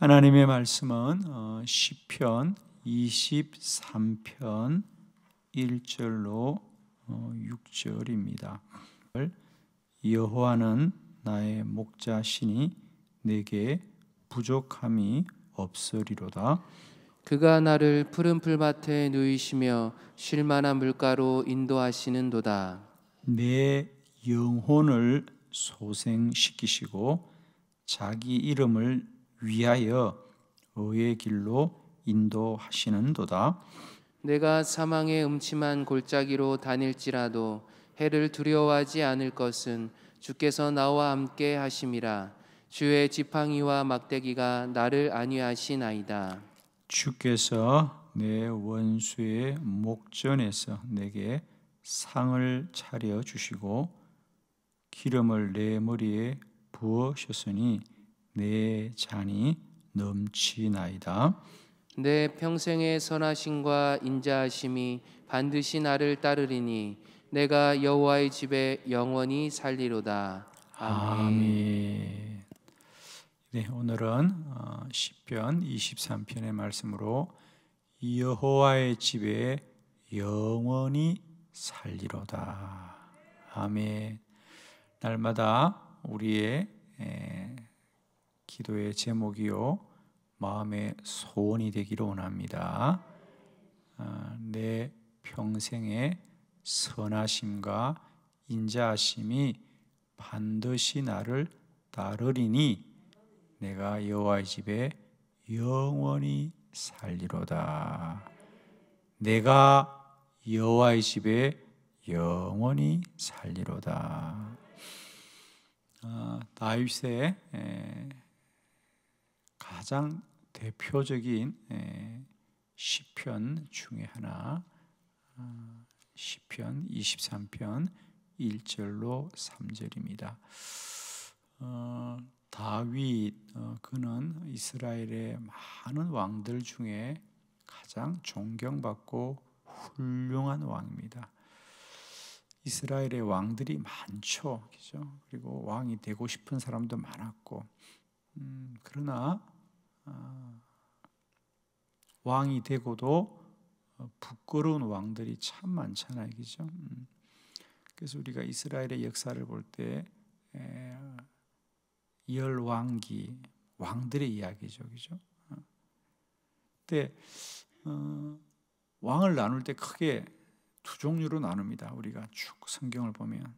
하나님의 말씀은 어, 시편 23편 1절로 6절입니다. 어, 여호와는 나의 목자시니 내게 부족함이 없으리로다. 그가 나를 푸른 풀밭에 누이시며 쉴만한 물가로 인도하시는도다. 내 영혼을 소생시키시고 자기 이름을 위하여 의의 길로 인도하시는도다. 내가 사망의 음침한 골짜기로 다닐지라도 해를 두려워하지 않을 것은 주께서 나와 함께 하심이라. 주의 지팡이와 막대기가 나를 안위하시나이다. 주께서 내 원수의 목전에서 내게 상을 차려 주시고 기름을 내 머리에 부으셨으니 내 잔이 넘치나이다. 내 평생의 선하심과 인자하심이 반드시 나를 따르리니 내가 여호와의 집에 영원히 살리로다. 아멘. 아멘. 네, 오늘은 어, 시편 23편의 말씀으로 여호와의 집에 영원히 살리로다. 아멘. 날마다 우리의 기도의 제목이요 마음의 소원이 되기를 원합니다. 아, 내 평생의 선하심과 인자하심이 반드시 나를 따르리니 내가 여호와의 집에 영원히 살리로다. 내가 여호와의 집에 영원히 살리로다. 아, 다윗의 가장 대표적인 시편 중의 하나 아, 시편 23편 1절로 3절입니다. 어, 다윗 어, 그는 이스라엘의 많은 왕들 중에 가장 존경받고 훌륭한 왕입니다. 이스라엘의 왕들이 많죠. 그죠? 그리고 왕이 되고 싶은 사람도 많았고 음, 그러나 아, 왕이 되고도 어, 부끄러운 왕들이 참 많잖아요, 그죠? 음, 그래서 우리가 이스라엘의 역사를 볼 때 열왕기 왕들의 이야기죠, 그죠? 어. 그때 어, 왕을 나눌 때 크게 두 종류로 나눕니다. 우리가 쭉 성경을 보면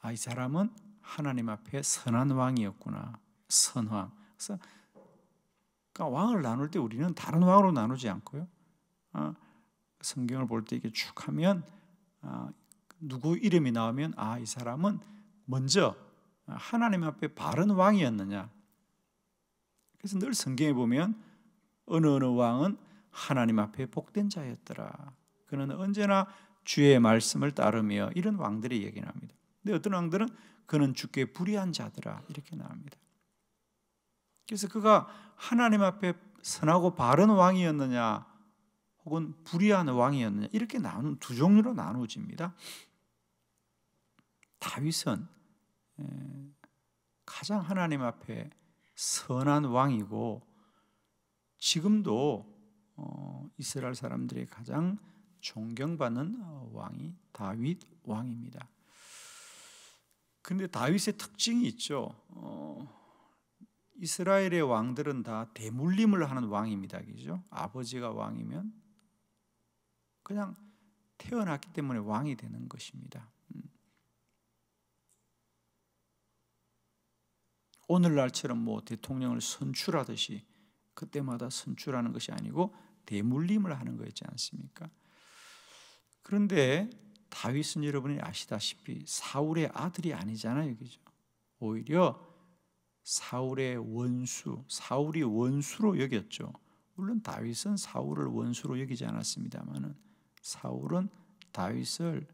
아이 사람은 하나님 앞에 선한 왕이었구나. 선왕. 그래서 그러니까 왕을 나눌 때 우리는 다른 왕으로 나누지 않고요. 아, 성경을 볼 때 이게 쭉 하면 아, 누구 이름이 나오면 아 이 사람은 먼저 하나님 앞에 바른 왕이었느냐. 그래서 늘 성경에 보면 어느 어느 왕은 하나님 앞에 복된 자였더라. 그는 언제나 주의 말씀을 따르며 이런 왕들이 얘기합니다. 근데 어떤 왕들은 그는 죽게 불의한 자들아 이렇게 나옵니다. 그래서 그가 하나님 앞에 선하고 바른 왕이었느냐 혹은 불의한 왕이었느냐 이렇게 나누 두 종류로 나누어집니다. 다윗은 가장 하나님 앞에 선한 왕이고 지금도 어, 이스라엘 사람들이 가장 존경받는 어, 왕이 다윗 왕입니다. 근데 다윗의 특징이 있죠. 어, 이스라엘의 왕들은 다 대물림을 하는 왕입니다. 그죠? 아버지가 왕이면 그냥 태어났기 때문에 왕이 되는 것입니다. 음. 오늘날처럼 뭐 대통령을 선출하듯이 그때마다 선출하는 것이 아니고 대물림을 하는 거였지 않습니까? 그런데 다윗은 여러분이 아시다시피 사울의 아들이 아니잖아요. 그죠? 오히려 사울의 원수, 사울이 원수로 여겼죠. 물론 다윗은 사울을 원수로 여기지 않았습니다만은 사울은 다윗을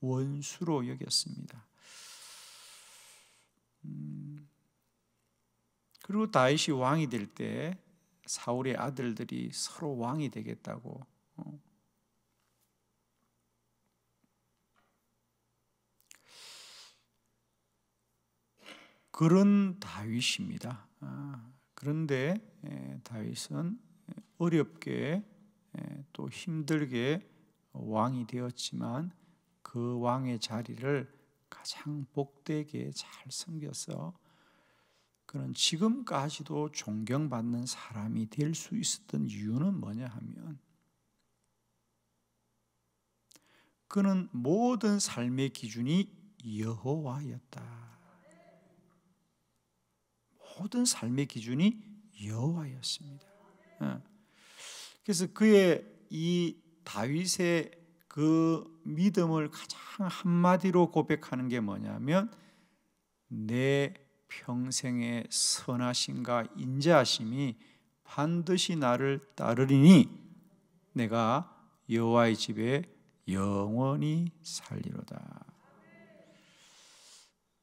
원수로 여겼습니다. 음, 그리고 다윗이 왕이 될 때 사울의 아들들이 서로 왕이 되겠다고 어, 그런 다윗입니다. 아, 그런데 예, 다윗은 어렵게 예, 또 힘들게 왕이 되었지만 그 왕의 자리를 가장 복되게 잘 섬겨서 그는 지금까지도 존경받는 사람이 될 수 있었던 이유는 뭐냐 하면 그는 모든 삶의 기준이 여호와였다. 모든 삶의 기준이 여호와였습니다. 예. 그래서 그의 이 다윗의 그 믿음을 가장 한마디로 고백하는 게 뭐냐면 내 평생의 선하심과 인자하심이 반드시 나를 따르리니 내가 여호와의 집에 영원히 살리로다.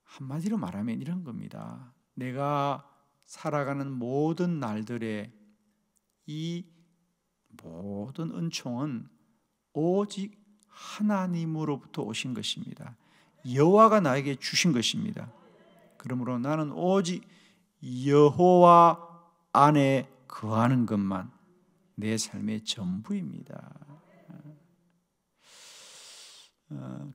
한마디로 말하면 이런 겁니다. 내가 살아가는 모든 날들에 이 모든 은총은 오직 하나님으로부터 오신 것입니다. 여호와가 나에게 주신 것입니다. 그러므로 나는 오직 여호와 안에 거하는 것만 내 삶의 전부입니다. 어,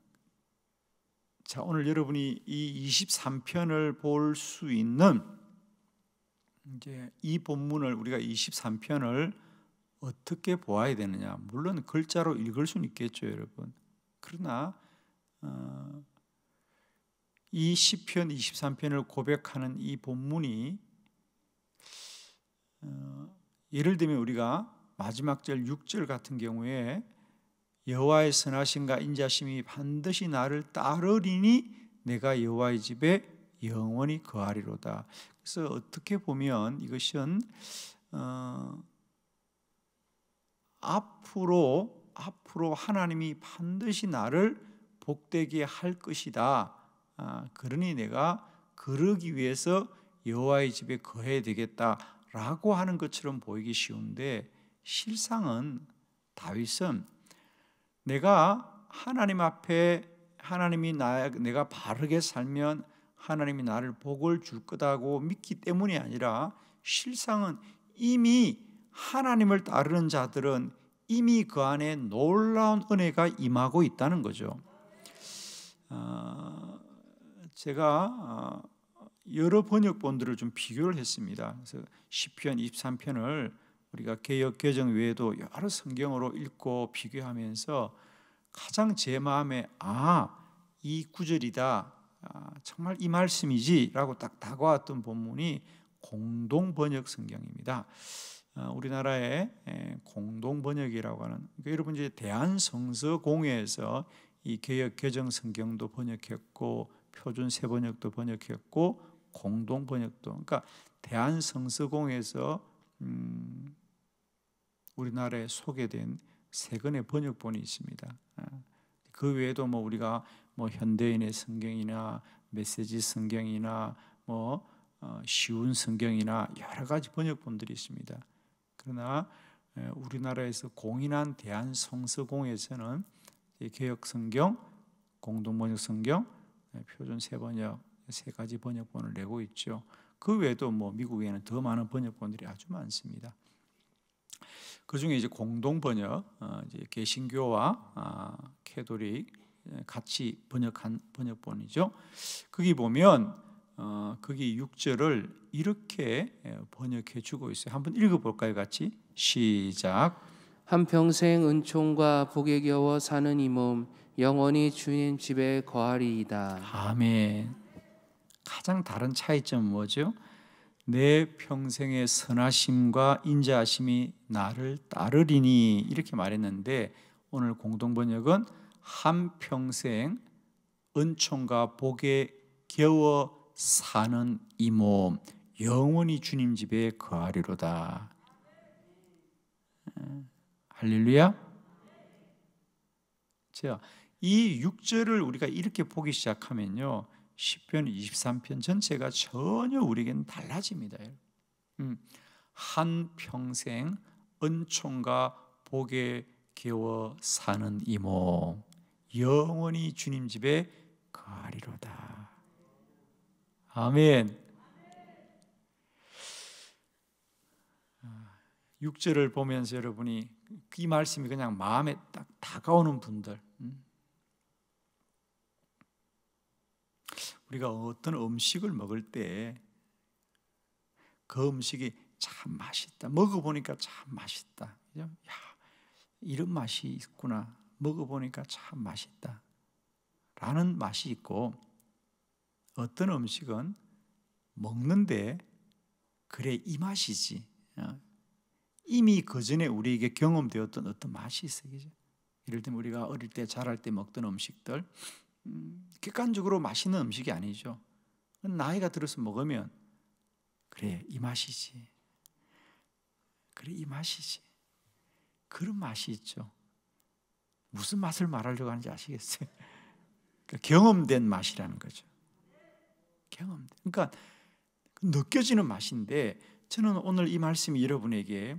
자, 오늘 여러분이 이 23편을 볼 수 있는 이제 이 본문을 우리가 23편을 어떻게 보아야 되느냐. 물론 글자로 읽을 수는 있겠죠, 여러분. 그러나 어, 이 시편 23편을 고백하는 이 본문이 어, 예를 들면 우리가 마지막 절 6절 같은 경우에 여호와의 선하심과 인자심이 반드시 나를 따르리니 내가 여호와의 집에 영원히 거하리로다. 그래서 어떻게 보면 이것은 어, 앞으로 앞으로 하나님이 반드시 나를 복되게 할 것이다. 아, 그러니 내가 그러기 위해서 여호와의 집에 거해야 되겠다라고 하는 것처럼 보이기 쉬운데 실상은 다윗은 내가 하나님 앞에 하나님이 나 내가 바르게 살면 하나님이 나를 복을 줄 거다고 믿기 때문이 아니라 실상은 이미 하나님을 따르는 자들은 이미 그 안에 놀라운 은혜가 임하고 있다는 거죠. 아, 제가 아, 여러 번역본들을 좀 비교를 했습니다. 그래서 시편 23편을 우리가 개혁 개정 외에도 여러 성경으로 읽고 비교하면서 가장 제 마음에 아 이 구절이다 아, 정말 이 말씀이지라고 딱 다가왔던 본문이 공동 번역 성경입니다. 아, 우리나라의 공동 번역이라고 하는 그러니까 여러분 이제 대한 성서 공회에서 이 개혁 개정 성경도 번역했고 표준 세 번역도 번역했고 공동 번역도 그러니까 대한 성서 공회에서 음, 우리나라에 소개된 세근의 번역본이 있습니다. 어, 그 외에도 뭐 우리가 뭐 현대인의 성경이나 메시지 성경이나 뭐 어, 쉬운 성경이나 여러 가지 번역본들이 있습니다. 그러나 우리나라에서 공인한 대한성서공에서는 개혁성경, 공동번역성경, 표준 세번역 세 가지 번역본을 내고 있죠. 그 외에도 뭐 미국에는 더 많은 번역본들이 아주 많습니다. 그 중에 이제 공동 번역, 어, 이제 개신교와 아, 캐도릭 예, 같이 번역한 번역본이죠. 거기 보면 어, 거기 6절을 이렇게 예, 번역해 주고 있어요. 한번 읽어 볼까요, 같이? 시작. 한 평생 은총과 복에 겨워 사는 이 몸 영원히 주님 집에 거하리이다. 아멘. 가장 다른 차이점 뭐죠? 내 평생의 선하심과 인자하심이 나를 따르리니 이렇게 말했는데 오늘 공동 번역은 한 평생 은총과 복에 겨워 사는 이 몸 영원히 주님 집에 거하리로다. 할렐루야. 자, 이육절을 우리가 이렇게 보기 시작하면요. 10편, 23편 전체가 전혀 우리에게는 달라집니다. 음, 한평생 은총과 복에 개워 사는 이모 영원히 주님 집에 거하리로다. 아멘 6절을 아, 보면서 여러분이 이 말씀이 그냥 마음에 딱 다가오는 분들 우리가 어떤 음식을 먹을 때 그 음식이 참 맛있다. 먹어보니까 참 맛있다. 야, 이런 맛이 있구나. 먹어보니까 참 맛있다. 라는 맛이 있고, 어떤 음식은 먹는데, 그래, 이 맛이지. 어, 이미 그 전에 우리에게 경험되었던 어떤 맛이 있어요. 그죠? 예 우리가 어릴 때, 자랄 때 먹던 음식들, 객관적으로 맛있는 음식이 아니죠. 나이가 들어서 먹으면 그래 이 맛이지. 그래 이 맛이지. 그런 맛이 있죠. 무슨 맛을 말하려고 하는지 아시겠어요? 그러니까 경험된 맛이라는 거죠. 경험. 된 그러니까 그 느껴지는 맛인데 저는 오늘 이 말씀이 여러분에게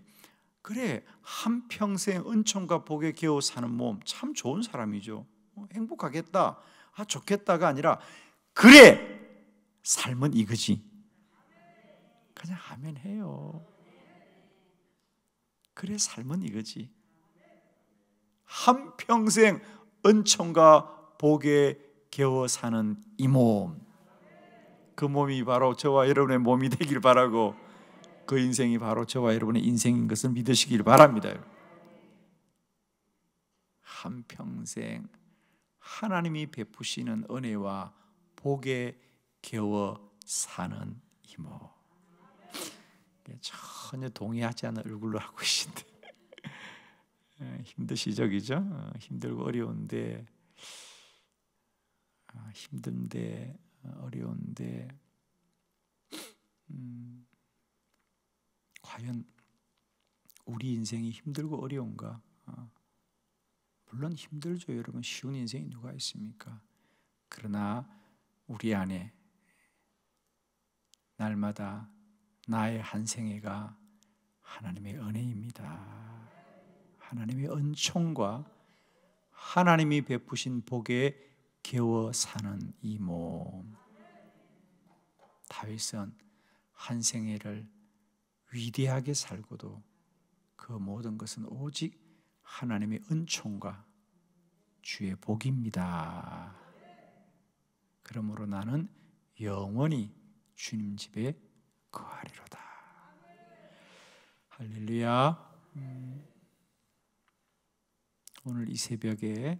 그래 한 평생 은총과 복에 겨우 사는 몸 참 좋은 사람이죠. 어, 행복하겠다. 아, 좋겠다가 아니라 그래! 삶은 이거지. 그냥 하면 해요. 그래 삶은 이거지. 한 평생 은총과 복에 겨워 사는 이 몸. 그 몸이 바로 저와 여러분의 몸이 되길 바라고 그 인생이 바로 저와 여러분의 인생인 것을 믿으시길 바랍니다. 한 평생 하나님이 베푸시는 은혜와 복에 겨워 사는 이모. 전혀 동의하지 않는 얼굴로 하고 계신데 예, 힘드시죠, 그죠? 어, 힘들고 어려운데 아, 힘든데 어, 어려운데 음, 과연 우리 인생이 힘들고 어려운가? 물론 힘들죠, 여러분. 쉬운 인생이 누가 있습니까? 그러나 우리 안에 날마다 나의 한 생애가 하나님의 은혜입니다. 하나님의 은총과 하나님이 베푸신 복에 개워 사는 이 몸. 다윗은 한 생애를 위대하게 살고도 그 모든 것은 오직 하나님의 은총과 주의 복입니다. 그러므로 나는 영원히 주님 집에 거하리로다. 할렐루야. 음, 오늘 이 새벽에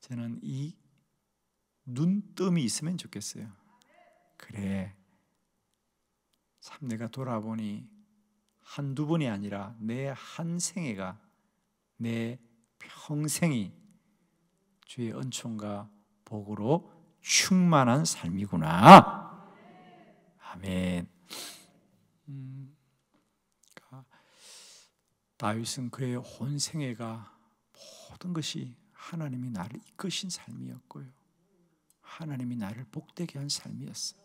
저는 이 눈뜸이 있으면 좋겠어요. 그래. 참 내가 돌아보니 한두 번이 아니라 내 한 생애가 내 평생이 주의 은총과 복으로 충만한 삶이구나. 아멘. 음, 그러니까 다윗은 그의 혼 생애가 모든 것이 하나님이 나를 이끄신 삶이었고요. 하나님이 나를 복되게 한 삶이었어.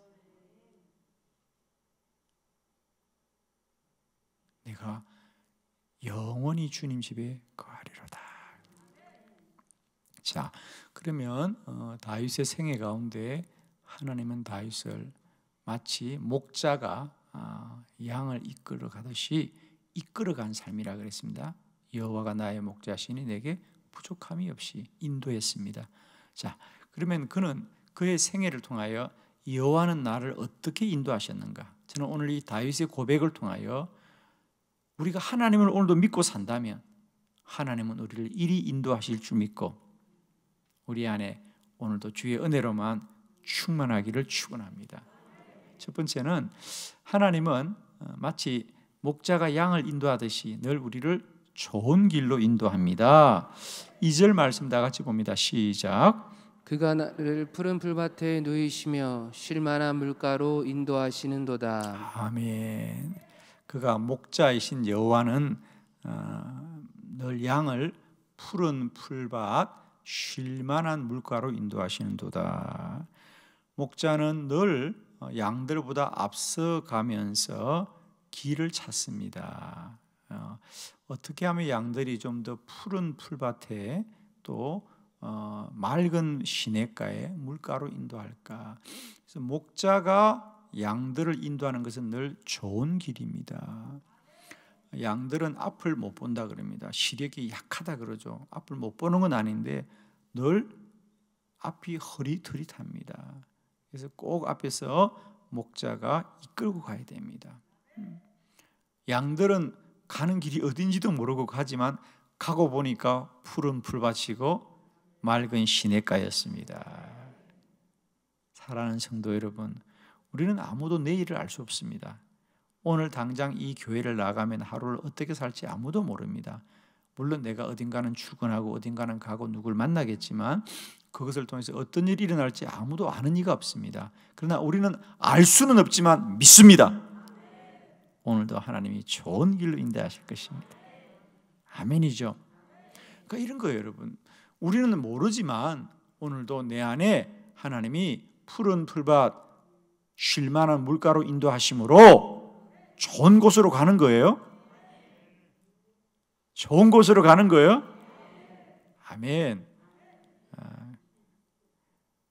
내가 영원히 주님 집에 거하리로다. 자, 그러면 어, 다윗의 생애 가운데 하나님은 다윗을 마치 목자가 아, 양을 이끌어 가듯이 이끌어 간 삶이라 그랬습니다. 여호와가 나의 목자시니 내게 부족함이 없이 인도했습니다. 자, 그러면 그는 그의 생애를 통하여 여호와는 나를 어떻게 인도하셨는가? 저는 오늘 이 다윗의 고백을 통하여 우리가 하나님을 오늘도 믿고 산다면 하나님은 우리를 이리 인도하실 줄 믿고 우리 안에 오늘도 주의 은혜로만 충만하기를 축원합니다. 첫 번째는 하나님은 어, 마치 목자가 양을 인도하듯이 늘 우리를 좋은 길로 인도합니다. 2절 말씀 다 같이 봅니다. 시작. 그가 나를 푸른 풀밭에 누이시며 쉴만한 물가로 인도하시는도다. 아멘. 그가 목자이신 여호와는 어, 늘 양을 푸른 풀밭 쉴만한 물가로 인도하시는도다. 목자는 늘 어, 양들보다 앞서가면서 길을 찾습니다. 어, 어떻게 하면 양들이 좀 더 푸른 풀밭에 또 맑은 시냇가에 물가로 인도할까? 그래서 목자가 양들을 인도하는 것은 늘 좋은 길입니다. 양들은 앞을 못 본다 그럽니다. 시력이 약하다 그러죠. 앞을 못 보는 건 아닌데 늘 앞이 허리허리합니다. 그래서 꼭 앞에서 목자가 이끌고 가야 됩니다. 양들은 가는 길이 어딘지도 모르고 가지만 가고 보니까 푸른 풀밭이고 맑은 시냇가였습니다. 사랑하는 성도 여러분, 우리는 아무도 내일을 알 수 없습니다. 오늘 당장 이 교회를 나가면 하루를 어떻게 살지 아무도 모릅니다. 물론 내가 어딘가는 출근하고 어딘가는 가고 누굴 만나겠지만 그것을 통해서 어떤 일이 일어날지 아무도 아는 이가 없습니다. 그러나 우리는 알 수는 없지만 믿습니다. 오늘도 하나님이 좋은 길로 인도하실 것입니다. 아멘이죠. 그러니까 이런 거예요, 여러분. 우리는 모르지만 오늘도 내 안에 하나님이 푸른 풀밭 쉴만한 물가로 인도하심으로 좋은 곳으로 가는 거예요. 좋은 곳으로 가는 거예요. 아멘. 아,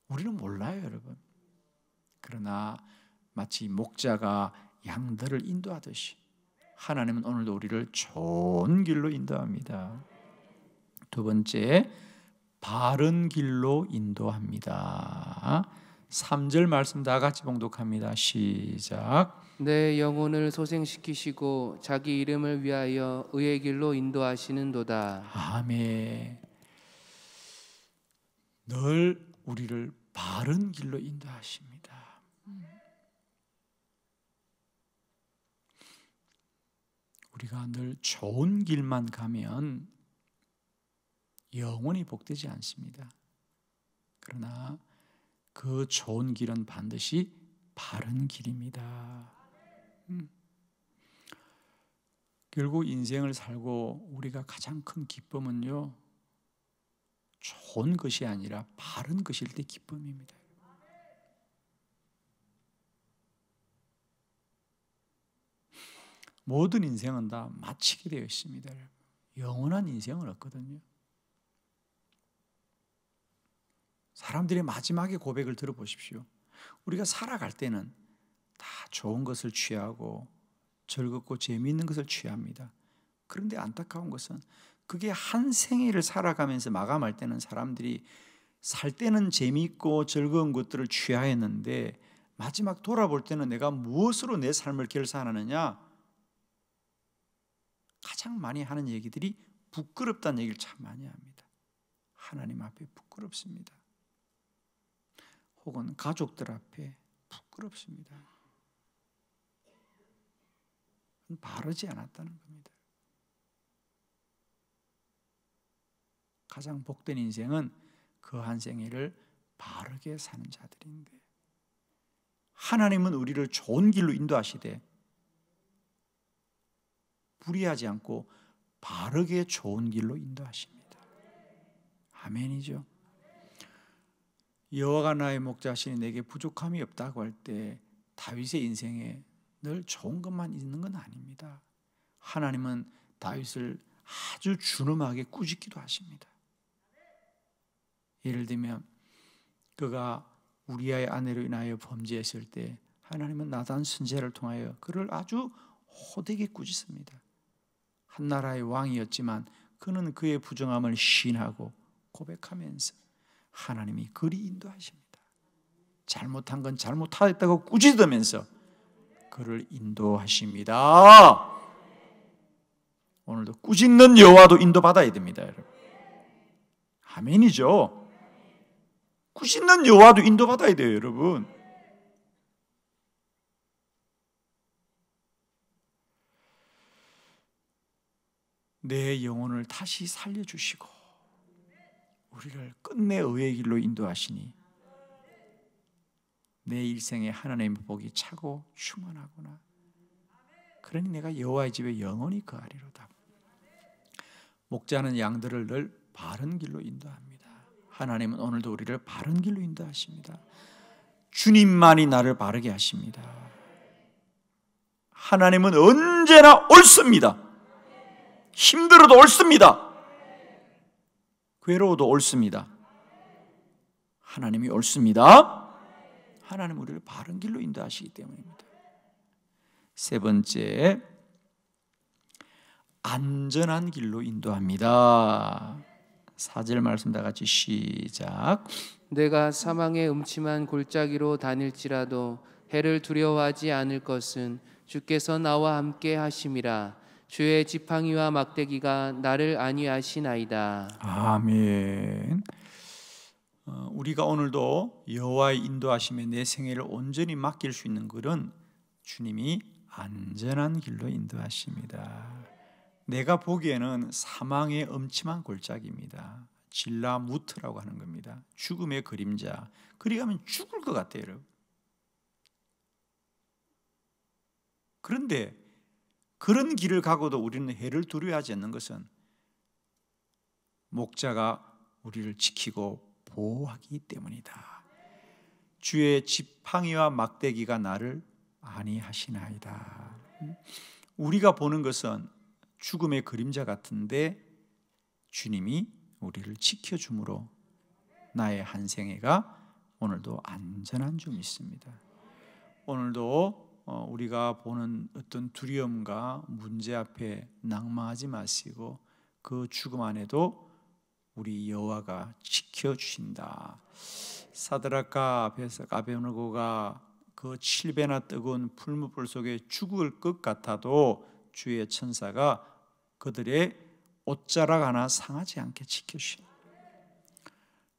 우리는 몰라요, 여러분. 그러나 마치 목자가 양들을 인도하듯이 하나님은 오늘도 우리를 좋은 길로 인도합니다. 두 번째, 바른 길로 인도합니다. 3절 말씀 다 같이 봉독합니다. 시작. 내 영혼을 소생시키시고 자기 이름을 위하여 의의 길로 인도하시는 도다. 아멘. 늘 우리를 바른 길로 인도하십니다. 우리가 늘 좋은 길만 가면 영원히 복되지 않습니다. 그러나 그 좋은 길은 반드시 바른 길입니다. 음. 결국 인생을 살고 우리가 가장 큰 기쁨은요, 좋은 것이 아니라 바른 것일 때 기쁨입니다. 모든 인생은 다 마치게 되어 있습니다. 영원한 인생은 없거든요. 사람들의 마지막에 고백을 들어보십시오. 우리가 살아갈 때는 다 좋은 것을 취하고 즐겁고 재미있는 것을 취합니다. 그런데 안타까운 것은 그게 한 생애를 살아가면서 마감할 때는 사람들이 살 때는 재미있고 즐거운 것들을 취하였는데 마지막 돌아볼 때는 내가 무엇으로 내 삶을 결산하느냐 가장 많이 하는 얘기들이 부끄럽다는 얘기를 참 많이 합니다. 하나님 앞에 부끄럽습니다. 혹은 가족들 앞에 부끄럽습니다. 바르지 않았다는 겁니다. 가장 복된 인생은 그 한 생애를 바르게 사는 자들인데 하나님은 우리를 좋은 길로 인도하시되 불의하지 않고 바르게 좋은 길로 인도하십니다. 아멘이죠. 여호와가 나의 목자시니 내게 부족함이 없다고 할 때 다윗의 인생에 늘 좋은 것만 있는 건 아닙니다. 하나님은 다윗을 아주 준엄하게 꾸짖기도 하십니다. 예를 들면 그가 우리아의 아내로 인하여 범죄했을 때 하나님은 나단 선제를 통하여 그를 아주 호되게 꾸짖습니다. 한 나라의 왕이었지만 그는 그의 부정함을 시인하고 고백하면서 하나님이 그리 인도하십니다. 잘못한 건 잘못하였다고 꾸짖으면서 그를 인도하십니다. 오늘도 꾸짖는 여호와도 인도받아야 됩니다, 여러분. 아멘이죠. 꾸짖는 여호와도 인도받아야 돼요, 여러분. 내 영혼을 다시 살려주시고 우리를 끝내 의의 길로 인도하시니 내일생에 하나님의 복이 차고 충만하구나. 그러니 내가 여호와의 집에 영원히 거하리로다. 목자는 양들을 늘 바른 길로 인도합니다. 하나님은 오늘도 우리를 바른 길로 인도하십니다. 주님만이 나를 바르게 하십니다. 하나님은 언제나 옳습니다. 힘들어도 옳습니다. 괴로워도 옳습니다. 하나님이 옳습니다. 하나님 우리를 바른 길로 인도하시기 때문입니다. 세 번째, 안전한 길로 인도합니다. 사절 말씀 다 같이 시작. 내가 사망의 음침한 골짜기로 다닐지라도 해를 두려워하지 않을 것은 주께서 나와 함께 하심이라 주의 지팡이와 막대기가 나를 안위하시나이다. 아멘. 어, 우리가 오늘도 여호와의 인도하심에 내 생애를 온전히 맡길 수 있는 길은 주님이 안전한 길로 인도하십니다. 내가 보기에는 사망의 엄침한 골짜기입니다. 질라무트라고 하는 겁니다. 죽음의 그림자. 그리 가면 죽을 것 같아요, 여러분. 그런데 그런 길을 가고도 우리는 해를 두려워하지 않는 것은 목자가 우리를 지키고 보호하기 때문이다. 주의 지팡이와 막대기가 나를 아니하시나이다 우리가 보는 것은 죽음의 그림자 같은데 주님이 우리를 지켜주므로 나의 한생애가 오늘도 안전한 줄 믿습니다. 오늘도 어, 우리가 보는 어떤 두려움과 문제 앞에 낙마하지 마시고 그 죽음 안에도 우리 여호와가 지켜 주신다. 사드락과 앞베누고가그 7배나 뜨거운 풀무불 속에 죽을 것 같아도 주의 천사가 그들의 옷자락 하나 상하지 않게 지켜주신다.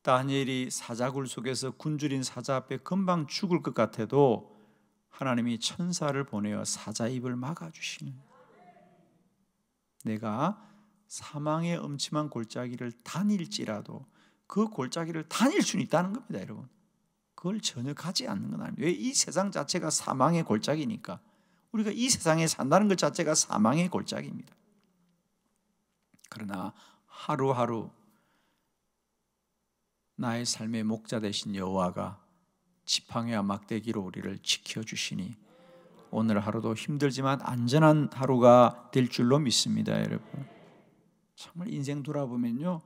다니엘이 사자굴 속에서 군주린 사자 앞에 금방 죽을 것 같아도 하나님이 천사를 보내어 사자 입을 막아 주시는 내가 사망의 음침한 골짜기를 다닐지라도 그 골짜기를 다닐 수는 있다는 겁니다, 여러분. 그걸 전혀 가지 않는 건 아닙니다. 왜이 세상 자체가 사망의 골짜기니까 우리가 이 세상에 산다는 것 자체가 사망의 골짜기입니다. 그러나 하루하루 나의 삶의 목자 되신 여호와가 지팡이와 막대기로 우리를 지켜주시니 오늘 하루도 힘들지만 안전한 하루가 될 줄로 믿습니다, 여러분. 정말 인생 돌아보면요,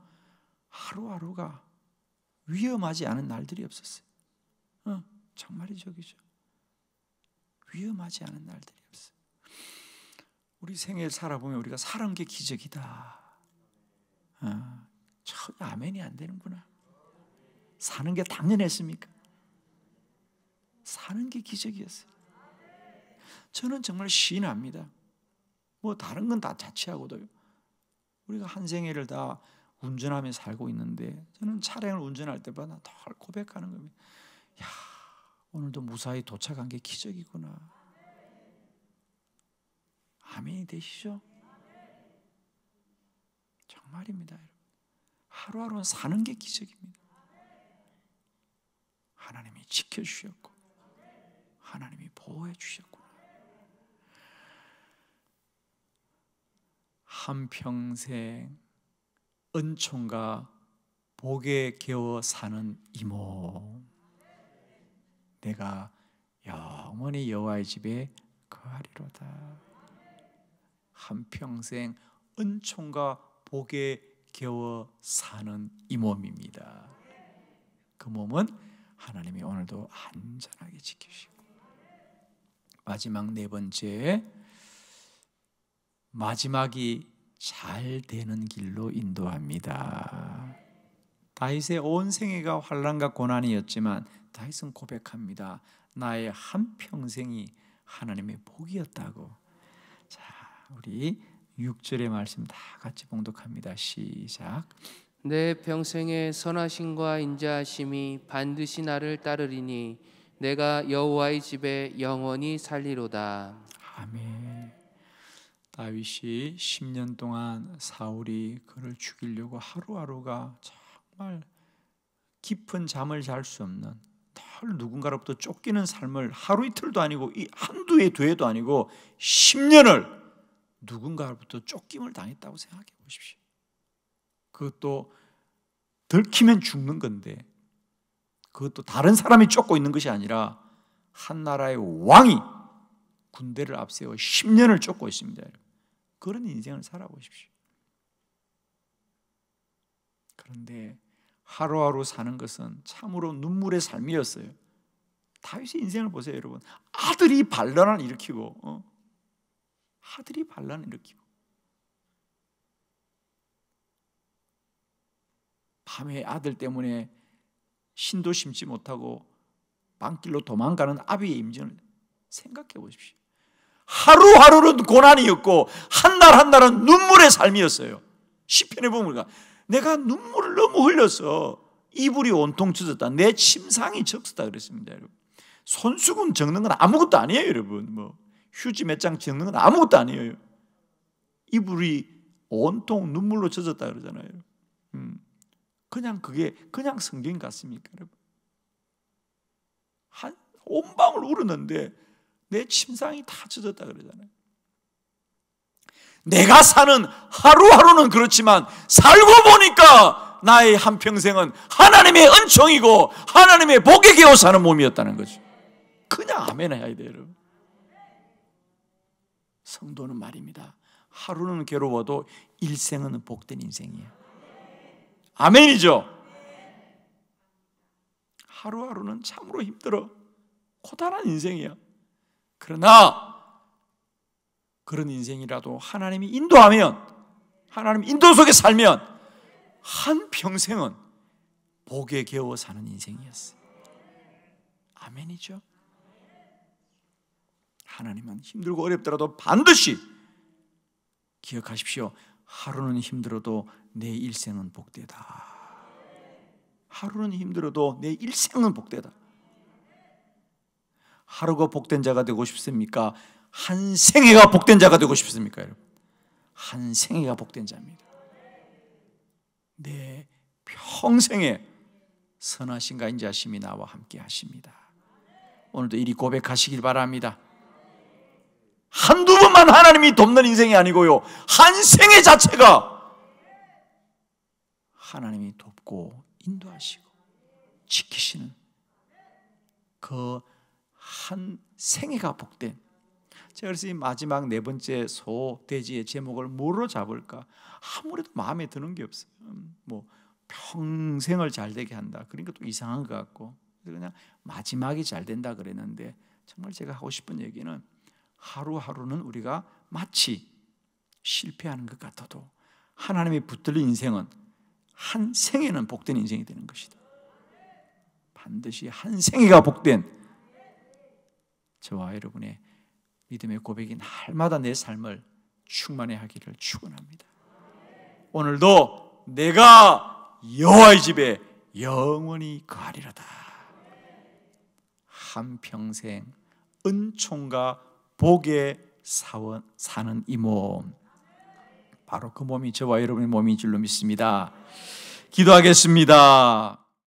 하루하루가 위험하지 않은 날들이 없었어요. 어, 정말이죠, 그죠? 위험하지 않은 날들이 없어요. 우리 생애를 살아보면 우리가 살은 게 기적이다. 어, 전혀 아멘이 안 되는구나. 사는 게 당연했습니까? 사는 게 기적이었어요. 저는 정말 시합니다뭐 다른 건 다 자취하고도요. 우리가 한 생애를 다 운전하며 살고 있는데 저는 차량을 운전할 때마다 덜 고백하는 겁니다. 야 오늘도 무사히 도착한 게 기적이구나. 아멘이 되시죠? 정말입니다, 여러분. 하루하루는 사는 게 기적입니다. 하나님이 지켜주셨고 하나님이 보호해 주셨구나. 한평생 은총과 복에 겨워 사는 이모 내가 영원히 여호와의 집에 거하리로다 한평생 은총과 복에 겨워 사는 이 몸입니다 그 몸은 하나님이 오늘도 안전하게 지키시고 마지막 네 번째 마지막이 잘 되는 길로 인도합니다. 다윗의 온 생애가 환란과 고난이었지만 다윗은 고백합니다. 나의 한 평생이 하나님의 복이었다고. 자, 우리 6절의 말씀 다 같이 봉독합니다. 시작. 내 평생에 선하심과 인자하심이 반드시 나를 따르리니 내가 여호와의 집에 영원히 살리로다. 아멘. 다윗이 10년 동안 사울이 그를 죽이려고 하루하루가 정말 깊은 잠을 잘 수 없는 털 누군가로부터 쫓기는 삶을 하루 이틀도 아니고 이 한두 해, 두 해도 아니고 10년을 누군가로부터 쫓김을 당했다고 생각해 보십시오. 그것도 들키면 죽는 건데 그것도 다른 사람이 쫓고 있는 것이 아니라 한 나라의 왕이 군대를 앞세워 10년을 쫓고 있습니다. 그런 인생을 살아보십시오. 그런데 하루하루 사는 것은 참으로 눈물의 삶이었어요. 다윗의 인생을 보세요, 여러분. 아들이 반란을 일으키고, 어? 아들이 반란을 일으키고, 밤에 아들 때문에 신도 심지 못하고 방길로 도망가는 아비의 임전을 생각해 보십시오. 하루하루는 고난이었고 한 날 한 날은 눈물의 삶이었어요. 시편에 보면 가 내가 눈물을 너무 흘려서 이불이 온통 젖었다. 내 침상이 적었다 그랬습니다, 여러분. 손수건 적는 건 아무것도 아니에요, 여러분. 뭐 휴지 몇 장 적는 건 아무것도 아니에요. 이불이 온통 눈물로 젖었다 그러잖아요. 음. 그냥 그게 그냥 성경 같습니까, 여러분? 한 온방을 우르는데 내 침상이 다 젖었다 그러잖아요. 내가 사는 하루하루는 그렇지만 살고 보니까 나의 한 평생은 하나님의 은총이고 하나님의 복에 기어 사는 몸이었다는 거죠. 그냥 아멘 해야 돼요, 여러분. 성도는 말입니다. 하루는 괴로워도 일생은 복된 인생이에요. 아멘이죠. 하루하루는 참으로 힘들어. 고단한 인생이야. 그러나 그런 인생이라도 하나님이 인도하면 하나님 인도 속에 살면 한 평생은 복에 겨워 사는 인생이었어요. 아멘이죠. 하나님은 힘들고 어렵더라도 반드시 기억하십시오. 하루는 힘들어도 내 일생은 복되다. 하루는 힘들어도 내 일생은 복되다. 하루가 복된 자가 되고 싶습니까? 한 생애가 복된 자가 되고 싶습니까, 여러분? 한 생애가 복된 자입니다. 내 평생에 선하신 가인자심이 나와 함께 하십니다. 오늘도 이리 고백하시길 바랍니다. 한두 번만 하나님이 돕는 인생이 아니고요. 한 생애 자체가 하나님이 돕고 인도하시고 지키시는 그 한 생애가 복된 제가 그래서 이 마지막 네 번째 소, 돼지의 제목을 뭐로 잡을까? 아무래도 마음에 드는 게 없어요. 음, 뭐 평생을 잘 되게 한다. 그러니까 또 이상한 것 같고 그냥 마지막이 잘 된다 그랬는데 정말 제가 하고 싶은 얘기는 하루하루는 우리가 마치 실패하는 것 같아도 하나님이 붙들린 인생은 한 생에는 복된 인생이 되는 것이다. 반드시 한 생이가 복된 저와 여러분의 믿음의 고백이 날마다 내 삶을 충만해 하기를 축원합니다. 오늘도 내가 여호와의 집에 영원히 거하리로다. 한 평생 은총과 복에 사원, 사는 이 몸. 바로 그 몸이 저와 여러분의 몸인 줄로 믿습니다. 기도하겠습니다.